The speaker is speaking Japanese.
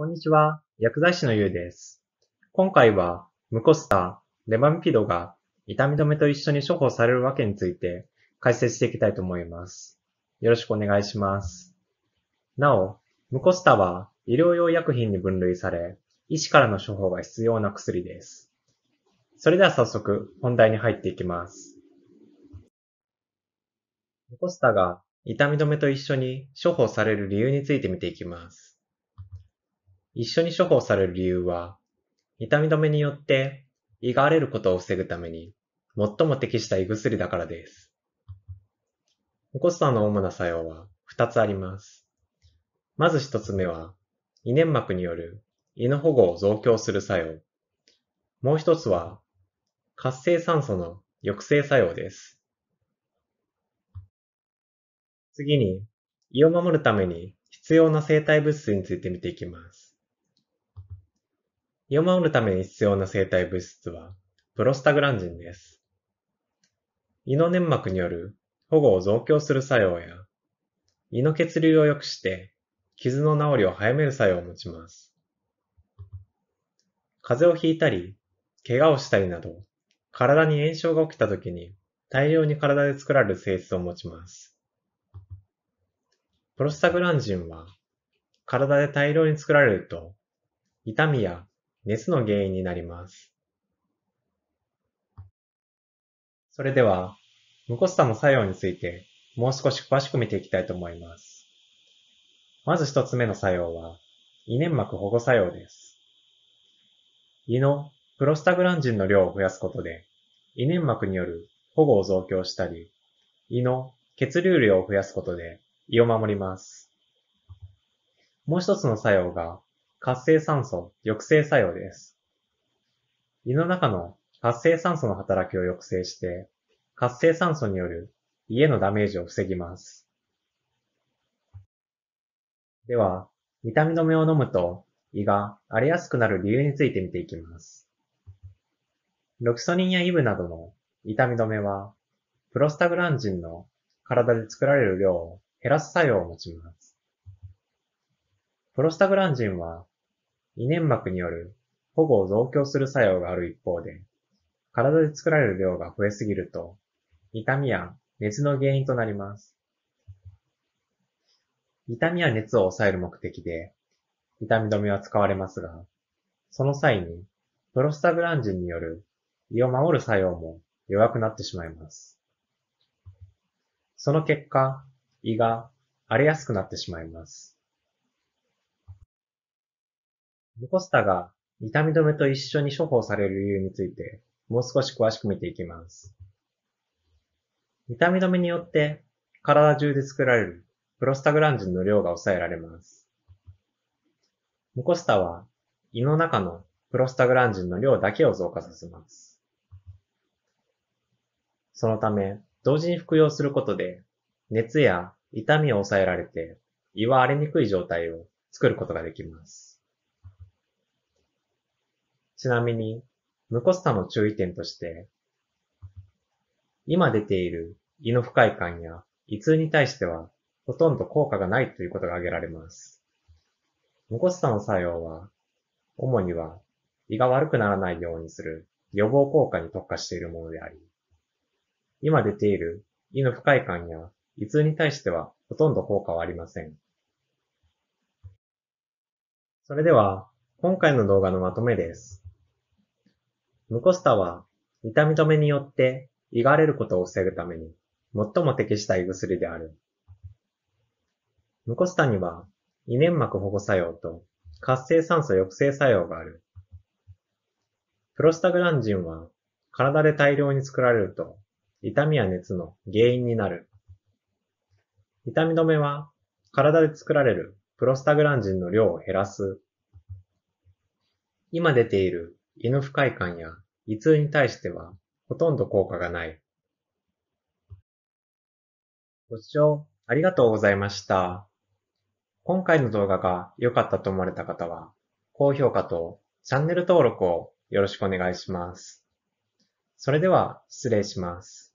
こんにちは。薬剤師のゆうです。今回は、ムコスタ、レバミピドが痛み止めと一緒に処方されるわけについて解説していきたいと思います。よろしくお願いします。なお、ムコスタは医療用薬品に分類され、医師からの処方が必要な薬です。それでは早速本題に入っていきます。ムコスタが痛み止めと一緒に処方される理由について見ていきます。一緒に処方される理由は、痛み止めによって胃が荒れることを防ぐために最も適した胃薬だからです。ムコスタの主な作用は2つあります。まず1つ目は、胃粘膜による胃の保護を増強する作用。もう1つは、活性酸素の抑制作用です。次に、胃を守るために必要な生体物質について見ていきます。を守るために必要な生体物質は、プロスタグランジンです。胃の粘膜による保護を増強する作用や、胃の血流を良くして、傷の治りを早める作用を持ちます。風邪をひいたり、怪我をしたりなど、体に炎症が起きた時に大量に体で作られる性質を持ちます。プロスタグランジンは、体で大量に作られると、痛みや熱の原因になります。それでは、無コスタの作用についてもう少し詳しく見ていきたいと思います。まず一つ目の作用は、胃粘膜保護作用です。胃のプロスタグランジンの量を増やすことで、胃粘膜による保護を増強したり、胃の血流量を増やすことで胃を守ります。もう一つの作用が活性酸素抑制作用です。胃の中の活性酸素の働きを抑制して、活性酸素による胃へのダメージを防ぎます。では、痛み止めを飲むと胃が荒れやすくなる理由について見ていきます。ロキソニンやイブなどの痛み止めは、プロスタグランジンの体で作られる量を減らす作用を持ちます。プロスタグランジンは胃粘膜による保護を増強する作用がある一方で、体で作られる量が増えすぎると、痛みや熱の原因となります。痛みや熱を抑える目的で、痛み止めは使われますが、その際に、プロスタグランジンによる胃を守る作用も弱くなってしまいます。その結果、胃が荒れやすくなってしまいます。ルコスタが痛み止めと一緒に処方される理由について、もう少し詳しく見ていきます。痛み止めによって体中で作られるプロスタグランジンの量が抑えられます。ムコスタは胃の中のプロスタグランジンの量だけを増加させます。そのため、同時に服用することで、熱や痛みを抑えられて、胃は荒れにくい状態を作ることができます。ちなみに、無コスタの注意点として、今出ている胃の不快感や胃痛に対しては、ほとんど効果がないということが挙げられます。無コスタの作用は、主には胃が悪くならないようにする予防効果に特化しているものであり、今出ている胃の不快感や胃痛に対してはほとんど効果はありません。それでは、今回の動画のまとめです。ムコスタは、痛み止めによっていがれることを防ぐために、最も適した胃薬である。ムコスタには、胃粘膜保護作用と活性酸素抑制作用がある。プロスタグランジンは、体で大量に作られると、痛みや熱の原因になる。痛み止めは、体で作られるプロスタグランジンの量を減らす。今出ている胃の不快感や胃痛に対してはほとんど効果がない。ご視聴ありがとうございました。今回の動画が良かったと思われた方は、高評価とチャンネル登録をよろしくお願いします。それでは失礼します。